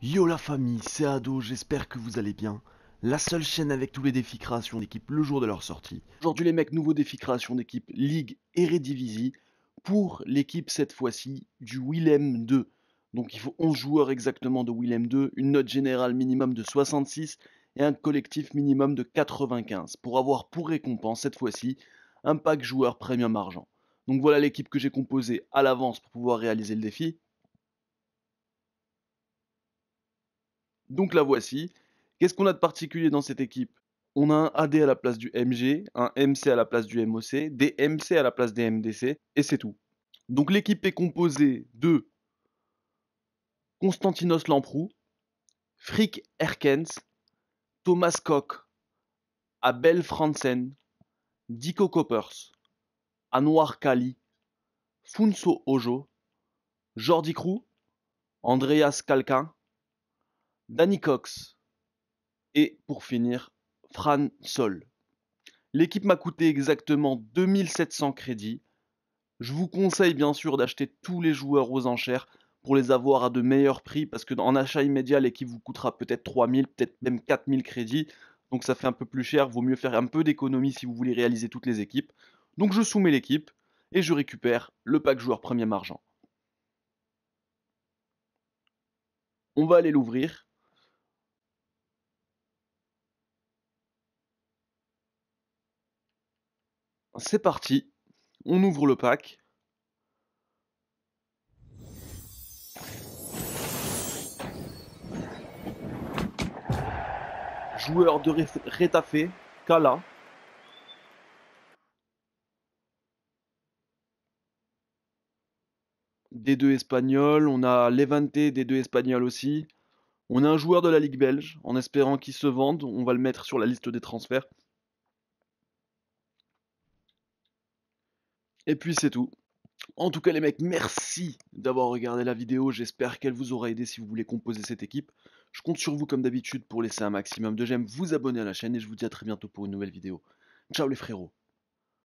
Yo la famille, c'est Ado, j'espère que vous allez bien. La seule chaîne avec tous les défis création d'équipe le jour de leur sortie. Aujourd'hui les mecs, nouveau défi création d'équipe Ligue et Redivisie pour l'équipe cette fois-ci du Willem 2. Donc il faut 11 joueurs exactement de Willem 2, une note générale minimum de 66 et un collectif minimum de 95 pour avoir pour récompense cette fois-ci un pack joueur premium argent. Donc voilà l'équipe que j'ai composée à l'avance pour pouvoir réaliser le défi. Donc la voici. Qu'est-ce qu'on a de particulier dans cette équipe On a un AD à la place du MG, un MC à la place du MOC, des MC à la place des MDC, et c'est tout. Donc l'équipe est composée de Constantinos Lamprou, Frick Erkens, Thomas Koch, Abel Fransen, Dico Coppers, Anwar Kali, Funso Ojo, Jordi Croux, Andreas Kalkin, Danny Cox et pour finir Fran Sol. L'équipe m'a coûté exactement 2700 crédits. Je vous conseille bien sûr d'acheter tous les joueurs aux enchères pour les avoir à de meilleurs prix parce que en achat immédiat l'équipe vous coûtera peut-être 3000, peut-être même 4000 crédits. Donc ça fait un peu plus cher, vaut mieux faire un peu d'économie si vous voulez réaliser toutes les équipes. Donc je soumets l'équipe et je récupère le pack joueur Premier argent. On va aller l'ouvrir c'est parti. On ouvre le pack. Joueur de Rétafé, Kala. Des deux espagnols, on a Levante des deux espagnols aussi. On a un joueur de la Ligue belge, en espérant qu'il se vende, on va le mettre sur la liste des transferts. Et puis c'est tout. En tout cas les mecs, merci d'avoir regardé la vidéo. J'espère qu'elle vous aura aidé si vous voulez composer cette équipe. Je compte sur vous comme d'habitude pour laisser un maximum de j'aime, vous abonner à la chaîne et je vous dis à très bientôt pour une nouvelle vidéo. Ciao les frérots